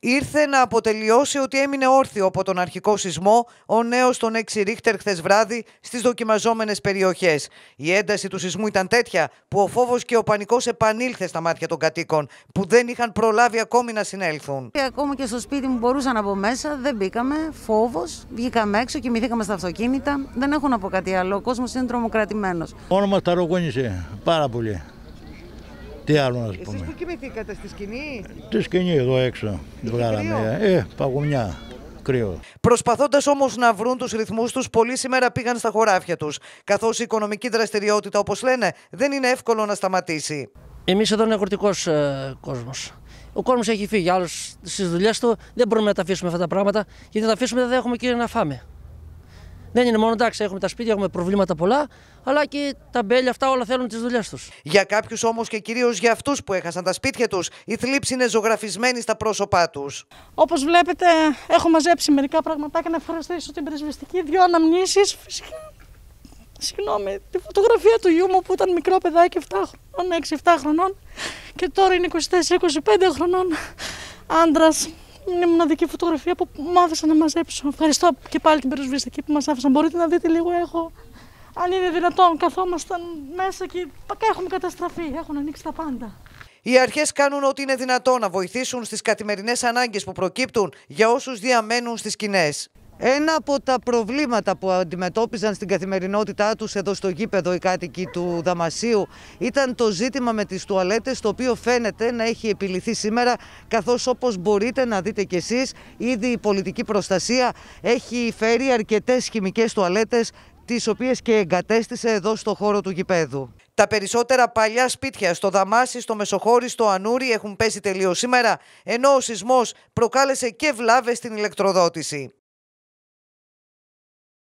ήρθε να αποτελειώσει ότι έμεινε όρθιο από τον αρχικό σεισμό ο νέος των 6 Ρίχτερ χθες βράδυ στις δοκιμαζόμενες περιοχές. Η ένταση του σεισμού ήταν τέτοια που ο φόβος και ο πανικός επανήλθε στα μάτια των κατοίκων που δεν είχαν προλάβει ακόμη να συνέλθουν. Και ακόμα και στο σπίτι μου μπορούσαν από μέσα, δεν μπήκαμε, φόβος, βγήκαμε έξω, κοιμηθήκαμε στα αυτοκίνητα, δεν έχω να πω κάτι άλλο, ο κόσμος είναι τρομοκρατημένος. Όνομα τα πάρα πολύ. Τι άλλο να σου πούμε. Εσείς που κοιμηθήκατε στη σκηνή. Τη σκηνή εδώ έξω. Βγάλαμε. Ε, Κρύο. Προσπαθώντας όμως να βρουν τους ρυθμούς τους, πολλοί σήμερα πήγαν στα χωράφια τους. Καθώς η οικονομική δραστηριότητα, όπως λένε, δεν είναι εύκολο να σταματήσει. Εμείς εδώ είναι αγροτικός ε, κόσμος. Ο κόσμος έχει φύγει άλλος στις δουλειές του. Δεν μπορούμε να τα αφήσουμε αυτά τα πράγματα. Γιατί να τα αφήσουμε δεν έχουμε και να φάμε. Δεν είναι μόνο εντάξει, έχουμε τα σπίτια, έχουμε προβλήματα πολλά, αλλά και τα μπέλια αυτά όλα θέλουν τις δουλειές τους. Για κάποιους όμως και κυρίως για αυτούς που έχασαν τα σπίτια τους, η θλίψη είναι ζωγραφισμένη στα πρόσωπά τους. Όπως βλέπετε, έχω μαζέψει μερικά πραγματάκια να ευχαριστήσω την πρεσβευτική. Δύο αναμνήσεις, φυσικά. Συγγνώμη, τη φωτογραφία του γιού μου που ήταν μικρό παιδάκι 7 χρονών, 6-7 χρονών και τώρα είναι 24-25 χρονών άντρας είναι μοναδική φωτογραφία που μου άφησαν να μαζέψω. Ευχαριστώ και πάλι την πυροσβεστική που μας άφησαν. Μπορείτε να δείτε λίγο έχω. Αν είναι δυνατόν, καθόμασταν μέσα και έχουμε καταστραφεί. Έχουν ανοίξει τα πάντα. Οι αρχές κάνουν ό,τι είναι δυνατόν να βοηθήσουν στις καθημερινές ανάγκες που προκύπτουν για όσους διαμένουν στις σκηνές. Ένα από τα προβλήματα που αντιμετώπιζαν στην καθημερινότητά τους εδώ στο γήπεδο οι κάτοικοι του Δαμασίου ήταν το ζήτημα με τις τουαλέτες το οποίο φαίνεται να έχει επιληθεί σήμερα καθώς όπως μπορείτε να δείτε κι εσείς ήδη η πολιτική προστασία έχει φέρει αρκετές χημικές τουαλέτες τις οποίες και εγκατέστησε εδώ στο χώρο του γηπέδου. Τα περισσότερα παλιά σπίτια στο Δαμάσι, στο Μεσοχώρι, στο Ανούρι έχουν πέσει τελείως σήμερα, ενώ ο σεισμός προκάλεσε και βλάβες στην ηλεκτροδότηση.